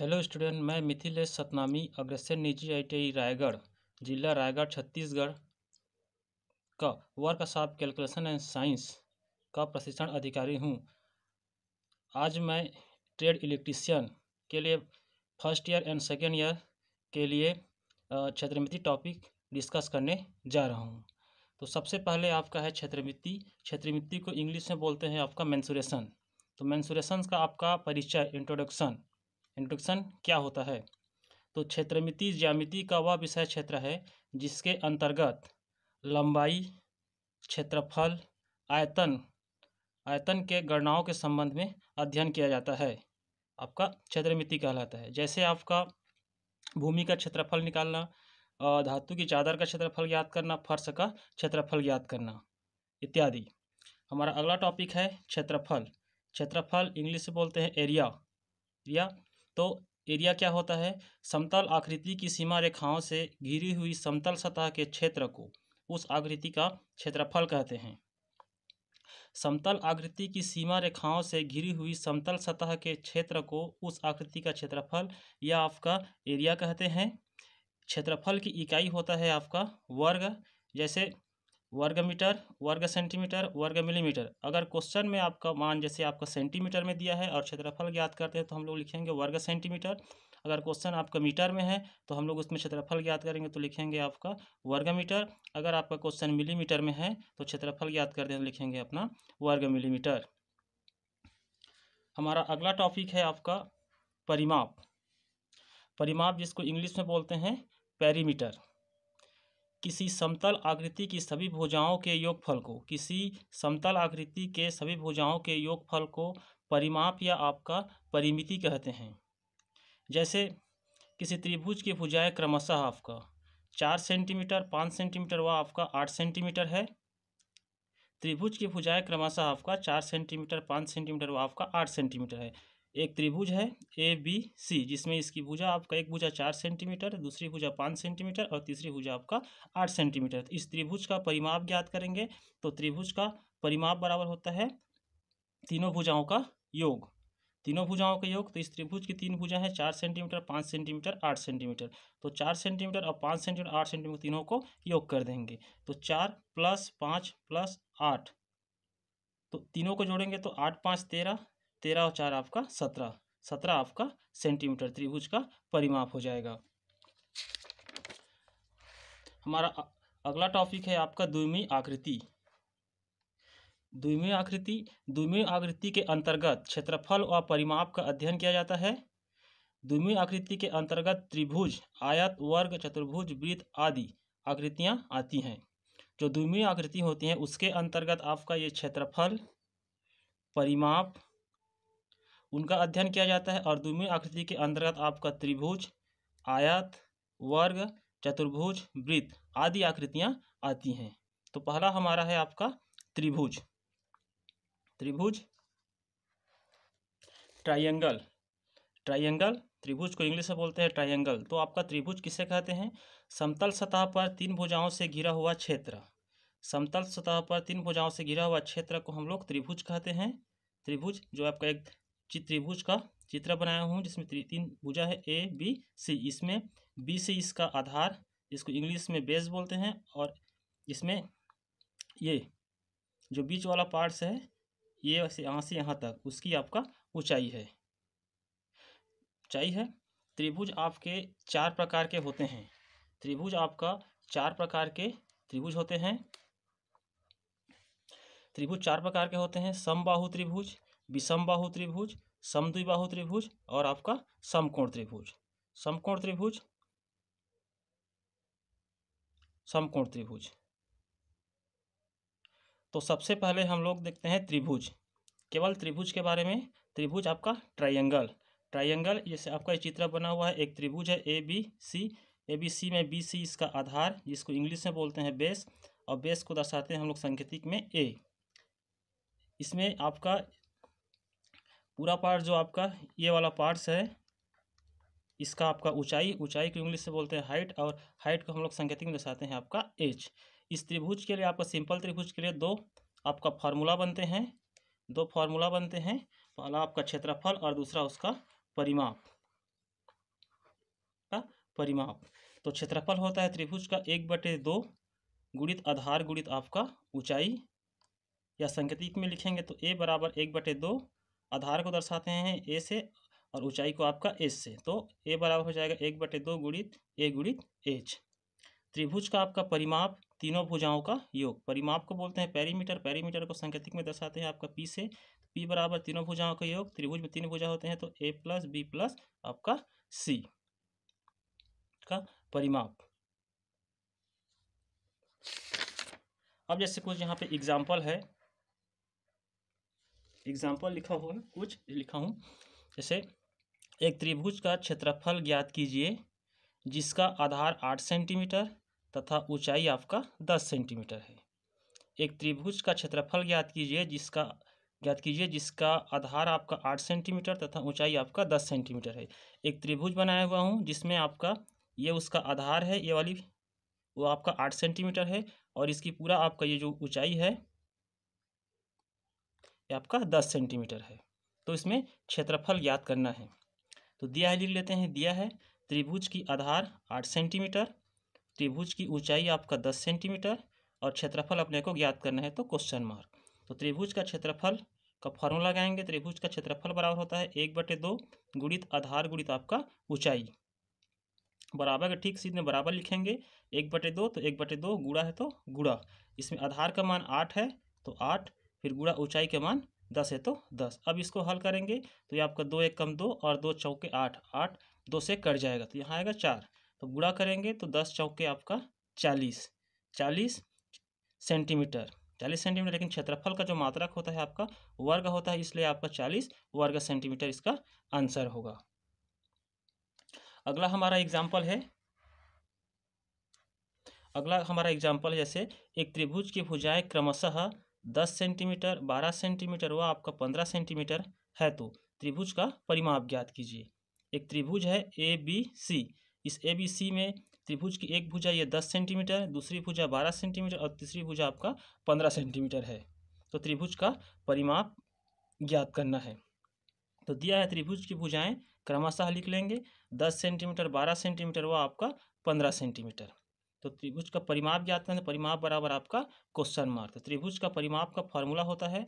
hello student मैं मिथिलेश सतनामी अग्रसर निजी आई रायगढ़ जिला रायगढ़ छत्तीसगढ़ का वर्क कैलकुलेशन एंड साइंस का प्रशिक्षण अधिकारी हूँ आज मैं ट्रेड इलेक्ट्रीशियन के लिए first year and second year के लिए क्षेत्रमिति टॉपिक डिस्कस करने जा रहा हूँ तो सबसे पहले आपका है क्षेत्रमिति क्षेत्रमिति को इंग्लिश में बोलते हैं आपका मैंसुरेशन तो मैंसुरेशन का आपका परिचय इंट्रोडक्शन इंट्रोडक्शन क्या होता है तो क्षेत्रमिति ज्यामिति का वह विषय क्षेत्र है जिसके अंतर्गत लंबाई क्षेत्रफल आयतन आयतन के गणनाओं के संबंध में अध्ययन किया जाता है आपका क्षेत्रमिति कहलाता है जैसे आपका भूमि का क्षेत्रफल निकालना धातु की चादर का क्षेत्रफल ज्ञात करना फर्श का क्षेत्रफल ज्ञात करना इत्यादि हमारा अगला टॉपिक है क्षेत्रफल क्षेत्रफल इंग्लिश से बोलते हैं एरिया एरिया तो एरिया क्या होता है समतल आकृति की सीमा रेखाओं से घिरी हुई समतल सतह के क्षेत्र को उस आकृति का क्षेत्रफल कहते हैं समतल आकृति की सीमा रेखाओं से घिरी हुई समतल सतह के क्षेत्र को उस आकृति का क्षेत्रफल या आपका एरिया कहते हैं क्षेत्रफल की इकाई होता है आपका वर्ग जैसे वर्ग मीटर वर्ग सेंटीमीटर वर्ग मिलीमीटर अगर क्वेश्चन में आपका मान जैसे आपका सेंटीमीटर में दिया है और क्षेत्रफल ज्ञात करते हैं तो हम लोग लिखेंगे वर्ग सेंटीमीटर अगर क्वेश्चन आपका मीटर में है तो हम लोग उसमें क्षेत्रफल ज्ञात करेंगे तो लिखेंगे आपका वर्ग मीटर अगर आपका क्वेश्चन मिलीमीटर में है तो क्षेत्रफल ज्ञात करते हैं लिखेंगे अपना वर्ग मिलीमीटर हमारा अगला टॉपिक है आपका परिमाप परिमाप जिसको इंग्लिश में बोलते हैं पेरीमीटर किसी समतल आकृति की सभी भुजाओं के योगफल को किसी समतल आकृति के सभी भुजाओं के योगफल को परिमाप या आपका परिमिति कहते हैं जैसे किसी त्रिभुज की भुजाएं क्रमशः आपका चार सेंटीमीटर पाँच सेंटीमीटर व आपका आठ सेंटीमीटर है त्रिभुज की भुजाएं क्रमशः आपका चार सेंटीमीटर पाँच सेंटीमीटर व आपका आठ सेंटीमीटर है एक त्रिभुज है ए बी सी जिसमें इसकी भुजा आपका एक भुजा चार सेंटीमीटर दूसरी भुजा पाँच सेंटीमीटर और तीसरी भुजा आपका आठ सेंटीमीटर इस त्रिभुज का परिमाप ज्ञात करेंगे तो त्रिभुज का परिमाप बराबर होता है तीनों भुजाओं का योग तीनों भुजाओं का योग तो इस त्रिभुज की तीन भुजा है चार सेंटीमीटर पाँच सेंटीमीटर आठ सेंटीमीटर तो चार सेंटीमीटर और पाँच सेंटीमीटर आठ सेंटीमीटर तीनों को योग कर देंगे तो चार प्लस पाँच प्लस आठ तो तीनों को जोड़ेंगे तो आठ पाँच तेरह तेरह और चार आपका सत्रह सत्रह आपका सेंटीमीटर त्रिभुज का परिमाप हो जाएगा हमारा अगला टॉपिक है आपका द्विमी आकृति द्विमी आकृति द्विमी आकृति के अंतर्गत क्षेत्रफल और परिमाप का अध्ययन किया जाता है द्विमी आकृति के अंतर्गत त्रिभुज आयत वर्ग चतुर्भुज वृत्त आदि आकृतियां आती हैं जो द्विमी आकृति होती हैं उसके अंतर्गत आपका ये क्षेत्रफल परिमाप उनका अध्ययन किया जाता है और द्विमीय आकृति के अंतर्गत आपका त्रिभुज आयत वर्ग चतुर्भुज वृत्त आदि आकृतियाँ आती हैं तो पहला हमारा है आपका त्रिभुज त्रिभुज ट्राइंगल ट्राइंगल त्रिभुज को इंग्लिश में बोलते हैं ट्राइंगल तो आपका त्रिभुज किसे कहते हैं समतल सतह पर तीन भुजाओं से घिरा हुआ क्षेत्र समतल सतह पर तीन भुजाओं से घिरा हुआ क्षेत्र को हम लोग त्रिभुज कहते हैं त्रिभुज जो आपका एक त्रिभुज का चित्र बनाया हूँ जिसमें तीन भुजा है ए बी सी इसमें बी से इसका आधार इसको इंग्लिश में बेस बोलते हैं और इसमें ये जो बीच वाला पार्ट्स है ये से यहाँ से यहाँ तक उसकी आपका ऊंचाई है ऊंचाई है त्रिभुज आपके चार प्रकार के होते हैं त्रिभुज आपका चार प्रकार के त्रिभुज होते हैं त्रिभुज चार प्रकार के होते हैं समबाहु त्रिभुज विषम बाहु त्रिभुज सम द्विबाहु त्रिभुज और आपका समकोण त्रिभुज समकोण त्रिभुज समकोण त्रिभुज तो सबसे पहले हम लोग देखते हैं त्रिभुज केवल त्रिभुज के बारे में त्रिभुज आपका ट्राइंगल ट्राइंगल जैसे आपका चित्र बना हुआ है एक त्रिभुज है A B C A B C में बी सी इसका आधार जिसको इंग्लिश में बोलते हैं बेस और बेस को दर्शाते हैं हम लोग सांकेतिक में ए इसमें आपका पूरा पार्ट जो आपका ये वाला पार्ट्स है इसका आपका ऊंचाई ऊंचाई को इंग्लिश से बोलते हैं हाइट और हाइट को हम लोग संकेतिक में दर्शाते हैं आपका एच इस त्रिभुज के लिए आपका सिंपल त्रिभुज के लिए दो आपका फार्मूला बनते हैं दो फार्मूला बनते हैं पहला आपका क्षेत्रफल और दूसरा उसका परिमाप का परिमाप तो क्षेत्रफल होता है त्रिभुज का एक बटे दो गुणित आधार गुणित आपका ऊंचाई या संकेतिक में लिखेंगे तो ए बराबर एक बटे दो आधार को दर्शाते हैं ए से और ऊंचाई को आपका एच से तो ए बराबर हो जाएगा एक बटे दो गुणित ए गुणित एच त्रिभुज का आपका परिमाप तीनों भुजाओं का योग परिमाप को बोलते हैं पैरीमीटर पैरीमीटर को संकेतिक में दर्शाते हैं आपका पी से पी बराबर तीनों भुजाओं का योग त्रिभुज में तीन भुजा होते हैं तो ए प्लस बी प्लस आपका सी का परिमाप अब जैसे कुछ यहाँ पे एग्जाम्पल है एग्जाम्पल लिखा हुआ है कुछ लिखा हूँ जैसे एक त्रिभुज का क्षेत्रफल ज्ञात कीजिए जिसका आधार आठ सेंटीमीटर तथा ऊंचाई आपका दस सेंटीमीटर है एक त्रिभुज का क्षेत्रफल ज्ञात कीजिए जिसका ज्ञात कीजिए जिसका आधार आपका आठ सेंटीमीटर तथा ऊंचाई आपका दस सेंटीमीटर है एक त्रिभुज बनाया हुआ हूँ जिसमें आपका ये उसका आधार है ये वाली वो आपका आठ सेंटीमीटर है और इसकी पूरा आपका ये जो ऊंचाई है ये आपका दस सेंटीमीटर है तो इसमें क्षेत्रफल ज्ञात करना है तो दिया है लिख लेते हैं दिया है त्रिभुज की आधार आठ सेंटीमीटर त्रिभुज की ऊंचाई आपका दस सेंटीमीटर और क्षेत्रफल अपने को ज्ञात करना है तो क्वेश्चन मार्क तो त्रिभुज का क्षेत्रफल का फॉर्मूला लगाएंगे त्रिभुज का क्षेत्रफल बराबर होता है एक बटे दो गुणित आधार गुणित आपका ऊंचाई बराबर का ठीक सीधे बराबर लिखेंगे एक बटे दो तो एक बटे दो गुड़ा है तो गुड़ा इसमें आधार का मान आठ है तो आठ फिर गुड़ा ऊंचाई के मान दस है तो दस अब इसको हल करेंगे तो ये आपका दो एक कम दो और दो चौके आठ आठ दो से कट जाएगा तो यहाँ आएगा चार तो गुड़ा करेंगे तो दस चौके आपका चालीस चालीस सेंटीमीटर चालीस सेंटीमीटर लेकिन क्षेत्रफल का जो मात्रक होता है आपका वर्ग होता है इसलिए आपका चालीस वर्ग सेंटीमीटर इसका आंसर होगा अगला हमारा एग्जाम्पल है अगला हमारा एग्जाम्पल जैसे एक त्रिभुज की भुजाएं क्रमशः दस सेंटीमीटर बारह सेंटीमीटर व आपका पंद्रह सेंटीमीटर है तो त्रिभुज का परिमाप ज्ञात कीजिए एक त्रिभुज है ए बी सी इस ए बी सी में त्रिभुज की एक भुजा ये दस सेंटीमीटर दूसरी भुजा बारह सेंटीमीटर और तीसरी भुजा आपका पंद्रह सेंटीमीटर है तो त्रिभुज का परिमाप ज्ञात करना है तो दिया है त्रिभुज की भुजाएं क्रमशः लिख लेंगे दस सेंटीमीटर बारह सेंटीमीटर व आपका पंद्रह सेंटीमीटर तो त्रिभुज का परिमाप ज्ञात करना परिमाप बराबर आपका क्वेश्चन मार्क तो त्रिभुज का परिमाप का फॉर्मूला होता है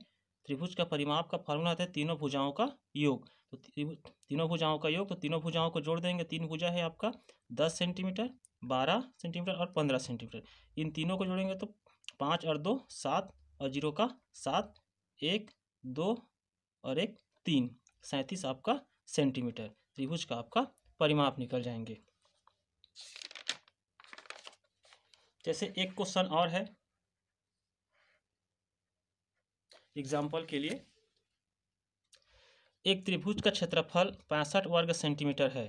त्रिभुज का परिमाप का फॉर्मूला होता है तीनों भुजाओं का योग तो तीनों भुजाओं का योग तो तीनों भुजाओं को जोड़ देंगे तीन भुजा है आपका दस सेंटीमीटर बारह सेंटीमीटर और पंद्रह सेंटीमीटर इन तीनों को जोड़ेंगे तो पाँच और दो सात और जीरो का सात एक दो और एक तीन सैंतीस आपका सेंटीमीटर त्रिभुज का आपका परिमाप निकल जाएंगे जैसे एक क्वेश्चन और है एग्जाम्पल के लिए एक त्रिभुज का क्षेत्रफल पैंसठ वर्ग सेंटीमीटर है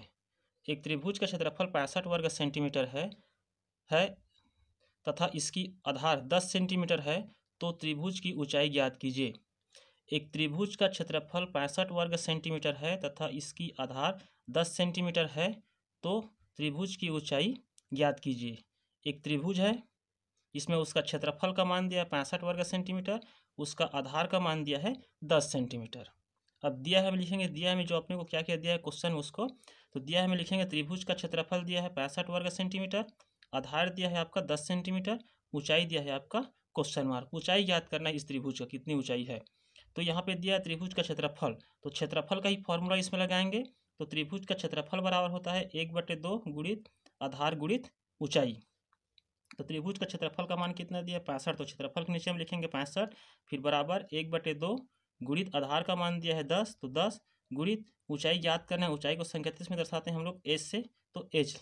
एक त्रिभुज का क्षेत्रफल पैंसठ वर्ग सेंटीमीटर है है तथा इसकी आधार दस सेंटीमीटर है तो त्रिभुज की ऊंचाई ज्ञात कीजिए एक त्रिभुज का क्षेत्रफल पैंसठ वर्ग सेंटीमीटर है तथा इसकी आधार दस सेंटीमीटर है तो त्रिभुज की ऊंचाई ज्ञात कीजिए एक त्रिभुज है इसमें उसका क्षेत्रफल का मान दिया है पैंसठ वर्ग सेंटीमीटर उसका आधार का मान दिया है दस सेंटीमीटर अब दिया है हम लिखेंगे दिया है में जो अपने को क्या क्या दिया है क्वेश्चन उसको तो दिया है लिखेंगे त्रिभुज का क्षेत्रफल दिया है पैंसठ वर्ग सेंटीमीटर आधार दिया है आपका दस सेंटीमीटर ऊंचाई दिया है आपका क्वेश्चन मार्क ऊंचाई याद करना है इस त्रिभुज का कितनी ऊंचाई है तो यहाँ पे दिया है त्रिभुज का क्षेत्रफल तो क्षेत्रफल का ही फॉर्मूला इसमें लगाएंगे तो त्रिभुज का क्षेत्रफल बराबर होता है एक बटे दो गुणित आधार गुणित ऊंचाई तो त्रिभुज का क्षेत्रफल का मान कितना दिया पैंसठ तो क्षेत्रफल के नीचे हम लिखेंगे पैंसठ फिर बराबर एक बटे दो गुणित आधार का मान दिया है दस तो दस गुणित ऊंचाई ज्ञात करना है ऊंचाई को संकेतिस में दर्शाते हैं हम लोग एच से तो एच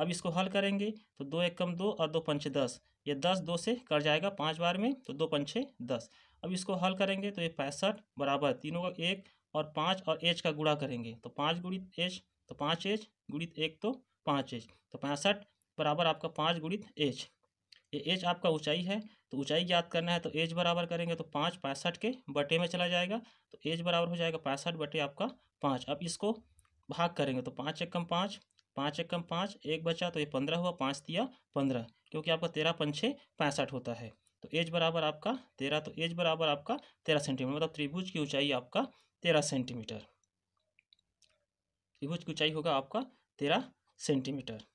अब इसको हल करेंगे तो दो एक कम दो और दो पंचे दस ये दस दो से कर जाएगा पाँच बार में तो दो पंचे दस अब इसको हल करेंगे तो ये पैंसठ बराबर तीनों का एक और पाँच और एच का गुड़ा करेंगे तो पाँच गुणित एच तो पाँच एच गुणित एक तो पाँच एच तो पैंसठ बराबर आपका पाँच गुणित एच ये एच आपका ऊंचाई है तो ऊंचाई ज्ञात करना है तो एच बराबर करेंगे तो पाँच पैंसठ के बटे में चला जाएगा तो एच बराबर हो जाएगा पैंसठ बटे आपका पाँच अब इसको भाग करेंगे तो पाँच एक कम पाँच पाँच एक कम पाँच एक बचा तो ये पंद्रह हुआ पाँच दिया पंद्रह क्योंकि आपका तेरह पंचे पैंसठ होता है तो एज बराबर आपका तेरह तो एज बराबर आपका तेरह सेंटीमीटर मतलब त्रिभुज की ऊंचाई आपका तेरह सेंटीमीटर त्रिभुज की ऊंचाई होगा आपका तेरह सेंटीमीटर